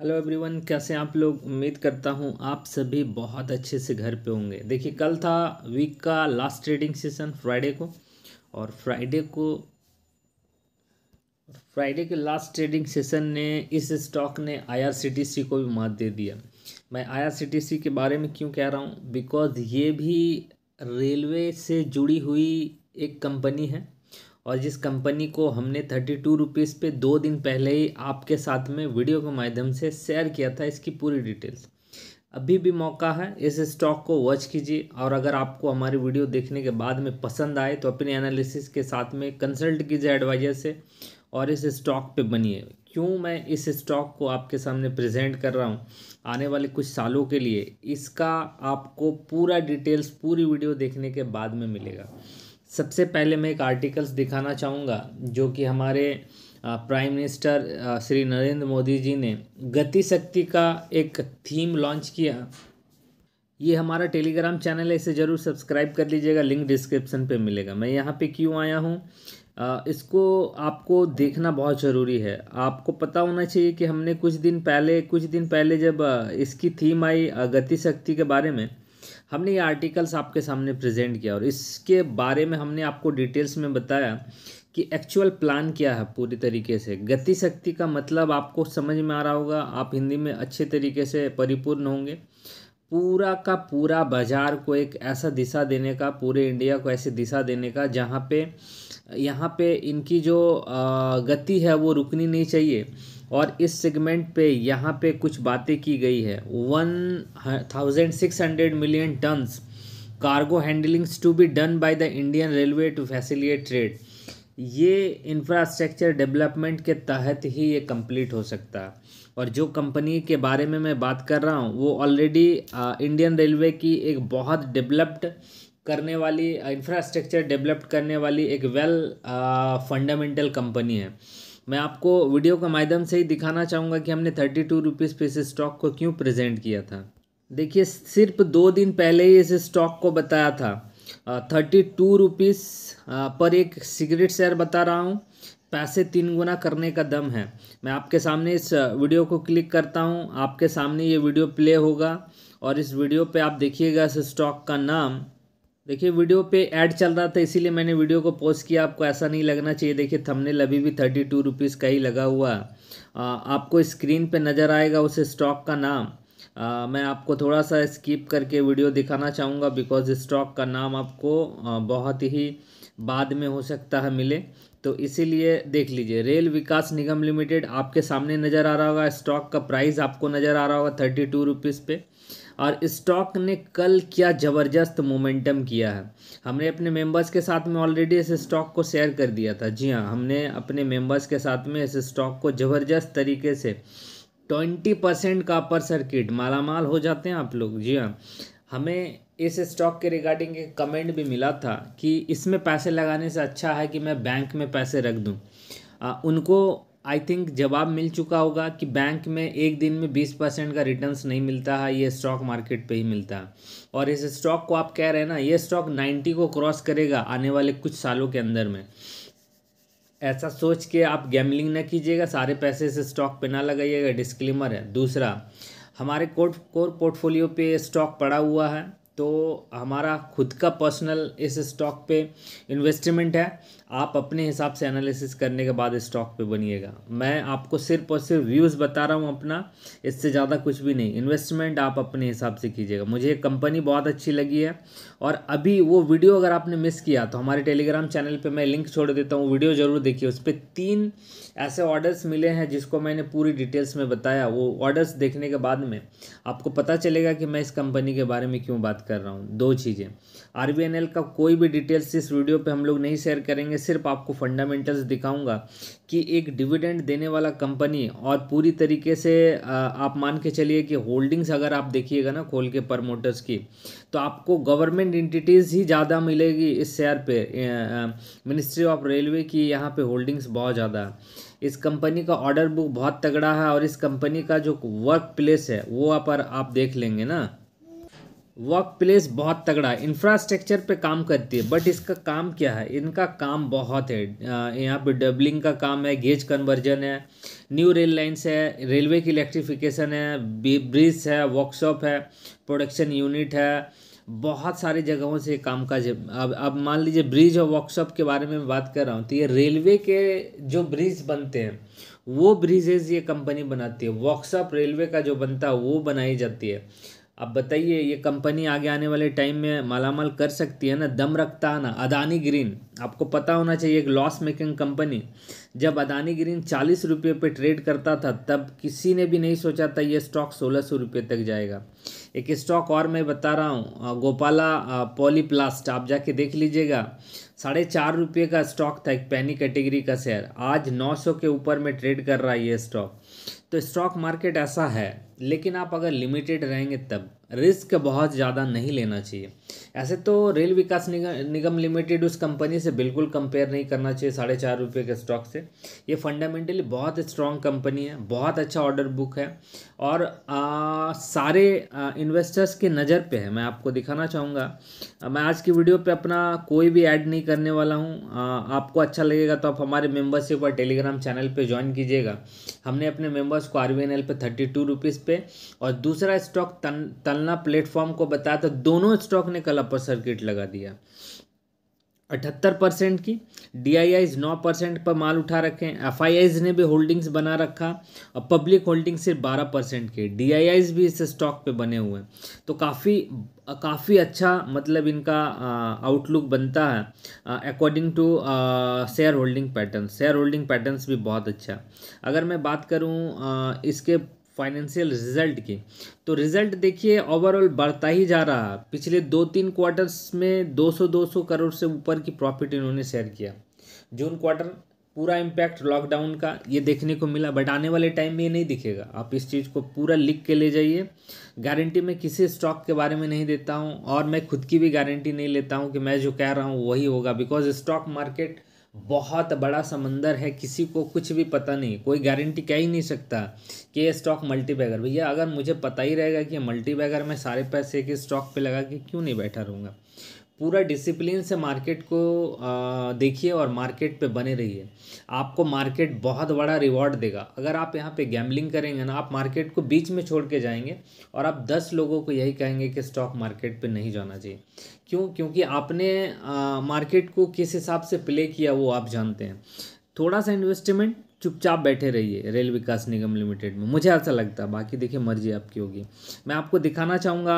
hello everyone कैसे आप लोग उम्मीद करता हूँ आप सभी बहुत अच्छे से घर पे होंगे देखिए कल था वीक का लास्ट ट्रेडिंग सेशन फ्राइडे को और फ्राइडे को फ्राइडे के लास्ट ट्रेडिंग सेशन ने इस स्टॉक ने आईआरसीटीसी को भी मात दे दिया मैं आईआरसीटीसी के बारे में क्यों कह रहा हूँ बिकॉज ये भी रेलवे से जुड़ी हुई एक कंपनी है और जिस कंपनी को हमने थर्टी टू रुपीज़ पर दो दिन पहले ही आपके साथ में वीडियो के माध्यम से शेयर किया था इसकी पूरी डिटेल्स अभी भी मौका है इस स्टॉक को वॉच कीजिए और अगर आपको हमारी वीडियो देखने के बाद में पसंद आए तो अपने एनालिसिस के साथ में कंसल्ट कीजिए एडवाइजर से और इस स्टॉक पे बनिए क्यों मैं इस स्टॉक को आपके सामने प्रेजेंट कर रहा हूँ आने वाले कुछ सालों के लिए इसका आपको पूरा डिटेल्स पूरी वीडियो देखने के बाद में मिलेगा सबसे पहले मैं एक आर्टिकल्स दिखाना चाहूँगा जो कि हमारे प्राइम मिनिस्टर श्री नरेंद्र मोदी जी ने गति शक्ति का एक थीम लॉन्च किया ये हमारा टेलीग्राम चैनल है इसे ज़रूर सब्सक्राइब कर लीजिएगा लिंक डिस्क्रिप्शन पे मिलेगा मैं यहाँ पे क्यों आया हूँ इसको आपको देखना बहुत ज़रूरी है आपको पता होना चाहिए कि हमने कुछ दिन पहले कुछ दिन पहले जब इसकी थीम आई गति शक्ति के बारे में हमने ये आर्टिकल्स आपके सामने प्रेजेंट किया और इसके बारे में हमने आपको डिटेल्स में बताया कि एक्चुअल प्लान क्या है पूरी तरीके से गति शक्ति का मतलब आपको समझ में आ रहा होगा आप हिंदी में अच्छे तरीके से परिपूर्ण होंगे पूरा का पूरा बाज़ार को एक ऐसा दिशा देने का पूरे इंडिया को ऐसी दिशा देने का जहाँ पे यहाँ पे इनकी जो गति है वो रुकनी नहीं चाहिए और इस सेगमेंट पे यहाँ पे कुछ बातें की गई है one thousand six hundred million tons cargo handlings to be done by the Indian railway to facilitate trade ये इंफ्रास्ट्रक्चर डेवलपमेंट के तहत ही ये कंप्लीट हो सकता है और जो कंपनी के बारे में मैं बात कर रहा हूँ वो ऑलरेडी इंडियन रेलवे की एक बहुत डेवलप्ड करने वाली इंफ्रास्ट्रक्चर डेवलप्ड करने वाली एक वेल फंडामेंटल कंपनी है मैं आपको वीडियो के माध्यम से ही दिखाना चाहूँगा कि हमने थर्टी टू रुपीज़ पे इस स्टॉक को क्यों प्रेजेंट किया था देखिए सिर्फ दो दिन पहले ही इस स्टॉक को बताया था थर्टी टू रुपीज़ पर एक सिगरेट शेयर बता रहा हूँ पैसे तीन गुना करने का दम है मैं आपके सामने इस वीडियो को क्लिक करता हूँ आपके सामने ये वीडियो प्ले होगा और इस वीडियो पे आप देखिएगा इस स्टॉक का नाम देखिए वीडियो पे ऐड चल रहा था इसीलिए मैंने वीडियो को पोस्ट किया आपको ऐसा नहीं लगना चाहिए देखिए थंबनेल अभी भी थर्टी टू रुपीज़ का ही लगा हुआ आ, आपको स्क्रीन पे नज़र आएगा उस स्टॉक का नाम आ, मैं आपको थोड़ा सा स्किप करके वीडियो दिखाना चाहूँगा बिकॉज स्टॉक का नाम आपको बहुत ही बाद में हो सकता है मिले तो इसीलिए देख लीजिए रेल विकास निगम लिमिटेड आपके सामने नज़र आ रहा होगा स्टॉक का प्राइस आपको नज़र आ रहा होगा थर्टी टू रुपीज़ पे और स्टॉक ने कल क्या ज़बरदस्त मोमेंटम किया है हमने अपने मेंबर्स के साथ में ऑलरेडी इस स्टॉक को शेयर कर दिया था जी हाँ हमने अपने मेंबर्स के साथ में इस स्टॉक को ज़बरदस्त तरीके से ट्वेंटी परसेंट का अपर सर्किट मालामाल हो जाते हैं आप लोग जी हाँ हमें इस स्टॉक के रिगार्डिंग एक कमेंट भी मिला था कि इसमें पैसे लगाने से अच्छा है कि मैं बैंक में पैसे रख दूँ उनको आई थिंक जवाब मिल चुका होगा कि बैंक में एक दिन में बीस परसेंट का रिटर्न्स नहीं मिलता है ये स्टॉक मार्केट पे ही मिलता है और इस स्टॉक को आप कह रहे हैं ना ये स्टॉक नाइन्टी को क्रॉस करेगा आने वाले कुछ सालों के अंदर में ऐसा सोच के आप गैमलिंग ना कीजिएगा सारे पैसे इस स्टॉक पे ना लगाइएगा डिस्क्लेमर है दूसरा हमारे कोर्ट कोर पोर्टफोलियो पे स्टॉक पड़ा हुआ है तो हमारा खुद का पर्सनल इस स्टॉक पे इन्वेस्टमेंट है आप अपने हिसाब से एनालिसिस करने के बाद स्टॉक पे बनिएगा मैं आपको सिर्फ और सिर्फ व्यूज़ बता रहा हूँ अपना इससे ज़्यादा कुछ भी नहीं इन्वेस्टमेंट आप अपने हिसाब से कीजिएगा मुझे ये कंपनी बहुत अच्छी लगी है और अभी वो वीडियो अगर आपने मिस किया तो हमारे टेलीग्राम चैनल पर मैं लिंक छोड़ देता हूँ वीडियो ज़रूर देखिए उस पर तीन ऐसे ऑर्डर्स मिले हैं जिसको मैंने पूरी डिटेल्स में बताया वो ऑर्डर्स देखने के बाद में आपको पता चलेगा कि मैं इस कंपनी के बारे में क्यों बात कर रहा हूँ दो चीज़ें आर का कोई भी डिटेल्स इस वीडियो पर हम लोग नहीं शेयर करेंगे सिर्फ आपको फंडामेंटल्स दिखाऊंगा कि एक डिविडेंड देने वाला कंपनी और पूरी तरीके से आप मान के चलिए कि होल्डिंग्स अगर आप देखिएगा ना खोल के प्रमोटर्स की तो आपको गवर्नमेंट इंटिटीज़ ही ज़्यादा मिलेगी इस शेयर पे मिनिस्ट्री ऑफ रेलवे की यहाँ पे होल्डिंग्स बहुत ज़्यादा है इस कंपनी का ऑर्डर बुक बहुत तगड़ा है और इस कंपनी का जो वर्क प्लेस है वो आप, आप देख लेंगे ना वर्क प्लेस बहुत तगड़ा है इंफ्रास्ट्रक्चर पे काम करती है बट इसका काम क्या है इनका काम बहुत है यहाँ पे डबलिंग का काम है गेज कन्वर्जन है न्यू रेल लाइन्स है रेलवे की इलेक्ट्रिफिकेशन है ब्रिज है वर्कशॉप है प्रोडक्शन यूनिट है बहुत सारी जगहों से काम काज अब अब मान लीजिए ब्रिज और वर्कशॉप के बारे में बात कर रहा हूँ तो ये रेलवे के जो ब्रिज बनते हैं वो ब्रिजेज ये कंपनी बनाती है वर्कशॉप रेलवे का जो बनता है वो बनाई जाती है अब बताइए ये कंपनी आगे आने वाले टाइम में मालामाल कर सकती है ना दम रखता है ना अदानी ग्रीन आपको पता होना चाहिए एक लॉस मेकिंग कंपनी जब अदानी ग्रीन चालीस रुपये पर ट्रेड करता था तब किसी ने भी नहीं सोचा था ये स्टॉक सोलह सौ रुपये तक जाएगा एक स्टॉक और मैं बता रहा हूँ गोपाला पॉलीप्लास्ट आप जाके देख लीजिएगा साढ़े चार रुपये का स्टॉक था एक पैनी कैटेगरी का शेयर आज नौ सौ के ऊपर में ट्रेड कर रहा है ये स्टॉक तो स्टॉक मार्केट ऐसा है लेकिन आप अगर लिमिटेड रहेंगे तब रिस्क बहुत ज़्यादा नहीं लेना चाहिए ऐसे तो रेल विकास निगम निगम लिमिटेड उस कंपनी से बिल्कुल कंपेयर नहीं करना चाहिए साढ़े चार रुपये के स्टॉक से ये फंडामेंटली बहुत स्ट्रॉन्ग कंपनी है बहुत अच्छा ऑर्डर बुक है और आ, सारे आ, इन्वेस्टर्स की नज़र पे है मैं आपको दिखाना चाहूँगा मैं आज की वीडियो पे अपना कोई भी ऐड नहीं करने वाला हूँ आपको अच्छा लगेगा तो आप हमारे मेम्बरशिप और टेलीग्राम चैनल पर ज्वाइन कीजिएगा हमने अपने मेम्बर्स को आर वी एन एल पे थर्टी टू रुपीज़ पे और दूसरा स्टॉक तन, तलना प्लेटफॉर्म को बताया था तो दोनों स्टॉक ने कल अपर सर्किट लगा दिया अठहत्तर परसेंट की डी आई आईज नौ परसेंट पर माल उठा रखे हैं एफ आई आईज ने भी होल्डिंग्स बना रखा और पब्लिक होल्डिंग सिर्फ बारह परसेंट की डी आई आईज भी इस स्टॉक पे बने हुए हैं तो काफ़ी काफ़ी अच्छा मतलब इनका आउटलुक बनता है according to share holding pattern share holding patterns भी बहुत अच्छा अगर मैं बात करूँ इसके फाइनेंशियल रिजल्ट के तो रिजल्ट देखिए ओवरऑल बढ़ता ही जा रहा पिछले दो तीन क्वार्टर्स में 200-200 करोड़ से ऊपर की प्रॉफिट इन्होंने शेयर किया जून क्वार्टर पूरा इम्पैक्ट लॉकडाउन का ये देखने को मिला बट आने वाले टाइम में ये नहीं दिखेगा आप इस चीज़ को पूरा लिख के ले जाइए गारंटी मैं किसी स्टॉक के बारे में नहीं देता हूँ और मैं खुद की भी गारंटी नहीं लेता हूँ कि मैं जो कह रहा हूँ वही होगा बिकॉज स्टॉक मार्केट बहुत बड़ा समंदर है किसी को कुछ भी पता नहीं कोई गारंटी कह ही नहीं सकता कि ये स्टॉक मल्टी बैगर भैया अगर मुझे पता ही रहेगा कि मल्टी बैगर मैं सारे पैसे के स्टॉक पे लगा के क्यों नहीं बैठा रहूँगा पूरा डिसिप्लिन से मार्केट को देखिए और मार्केट पे बने रहिए आपको मार्केट बहुत बड़ा रिवॉर्ड देगा अगर आप यहाँ पे गैम्बलिंग करेंगे ना आप मार्केट को बीच में छोड़ के जाएंगे और आप दस लोगों को यही कहेंगे कि स्टॉक मार्केट पे नहीं जाना चाहिए क्यों क्योंकि आपने आ, मार्केट को किस हिसाब से प्ले किया वो आप जानते हैं थोड़ा सा इन्वेस्टमेंट चुपचाप बैठे रहिए रेल विकास निगम लिमिटेड में मुझे ऐसा लगता है बाकी देखिए मर्जी आपकी होगी मैं आपको दिखाना चाहूँगा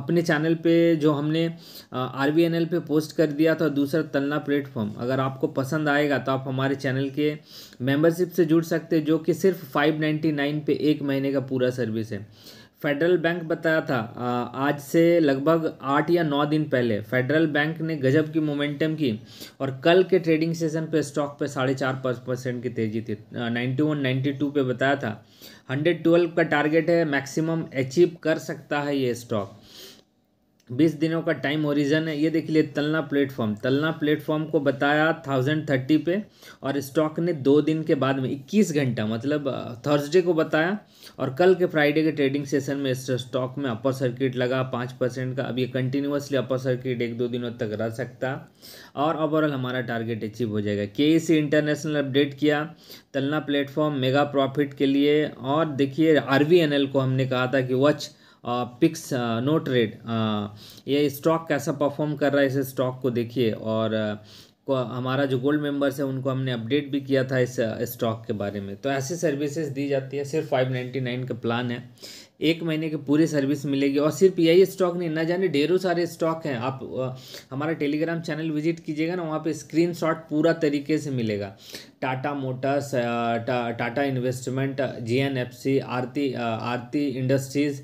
अपने चैनल पे जो हमने आर वी एन एल पे पोस्ट कर दिया था दूसरा तलना प्लेटफॉर्म अगर आपको पसंद आएगा तो आप हमारे चैनल के मेंबरशिप से जुड़ सकते हैं जो कि सिर्फ फाइव नाइन्टी नाइन एक महीने का पूरा सर्विस है फेडरल बैंक बताया था आज से लगभग आठ या नौ दिन पहले फेडरल बैंक ने गजब की मोमेंटम की और कल के ट्रेडिंग सेशन पे स्टॉक पे साढ़े चार पाँच परसेंट की तेजी थी नाइन्टी वन नाइन्टी टू पर बताया था हंड्रेड ट्वेल्व का टारगेट है मैक्सिमम अचीव कर सकता है ये स्टॉक बीस दिनों का टाइम ओरिजन है ये देख लिए तलना प्लेटफॉर्म तलना प्लेटफॉर्म को बताया थाउजेंड थर्टी पे और स्टॉक ने दो दिन के बाद में इक्कीस घंटा मतलब थर्सडे को बताया और कल के फ्राइडे के ट्रेडिंग सेशन में इस स्टॉक में अपर सर्किट लगा पाँच परसेंट का अब ये कंटिन्यूसली अपर सर्किट एक दो दिनों तक रह सकता और ओवरऑल हमारा टारगेट अचीव हो जाएगा के इंटरनेशनल अपडेट किया तलना प्लेटफॉर्म मेगा प्रॉफिट के लिए और देखिए आर को हमने कहा था कि वॉच पिक्स नो ट्रेड ये स्टॉक कैसा परफॉर्म कर रहा है इस स्टॉक को देखिए और को हमारा जो गोल्ड मेंबर्स है उनको हमने अपडेट भी किया था इस स्टॉक के बारे में तो ऐसी सर्विसेज दी जाती है सिर्फ फाइव नाइन्टी नाइन का प्लान है एक महीने की पूरी सर्विस मिलेगी और सिर्फ यही स्टॉक नहीं ना जाने ढेरों सारे स्टॉक हैं आप हमारा टेलीग्राम चैनल विजिट कीजिएगा ना वहाँ पे स्क्रीनशॉट पूरा तरीके से मिलेगा Tata Motors Tata Investment G N F C Aarti Aarti Industries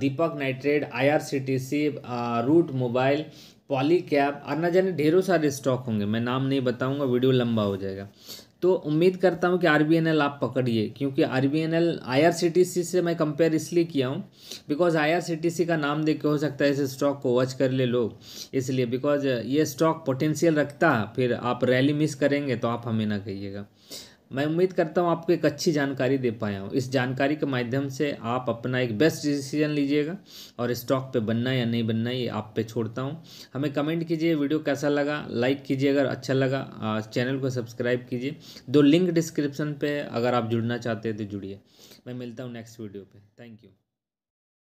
Deepak Nitrite I R C T C Route Mobile Polycab और ना जाने ढेरों सारे स्टॉक होंगे मैं नाम नहीं बताऊंगा वीडियो लंबा हो जाएगा तो उम्मीद करता हूँ कि आर बी एन एल आप पकड़िए क्योंकि R B N L I R C T C से मैं कंपेयर इसलिए किया हूँ because I R C T C का नाम देख के हो सकता है इस स्टॉक को वॉच कर ले लोग इसलिए बिकॉज ये स्टॉक पोटेंशियल रखता फिर आप रैली मिस करेंगे तो आप हमें ना कहिएगा मैं उम्मीद करता हूँ आपको एक अच्छी जानकारी दे पाया हूँ इस जानकारी के माध्यम से आप अपना एक बेस्ट डिसीजन लीजिएगा और स्टॉक पे बनना या नहीं बनना ये आप पे छोड़ता हूँ हमें कमेंट कीजिए वीडियो कैसा लगा लाइक कीजिए अगर अच्छा लगा चैनल को सब्सक्राइब कीजिए दो लिंक डिस्क्रिप्शन पर अगर आप जुड़ना चाहते हैं तो जुड़िए मैं मिलता हूँ नेक्स्ट वीडियो पर थैंक यू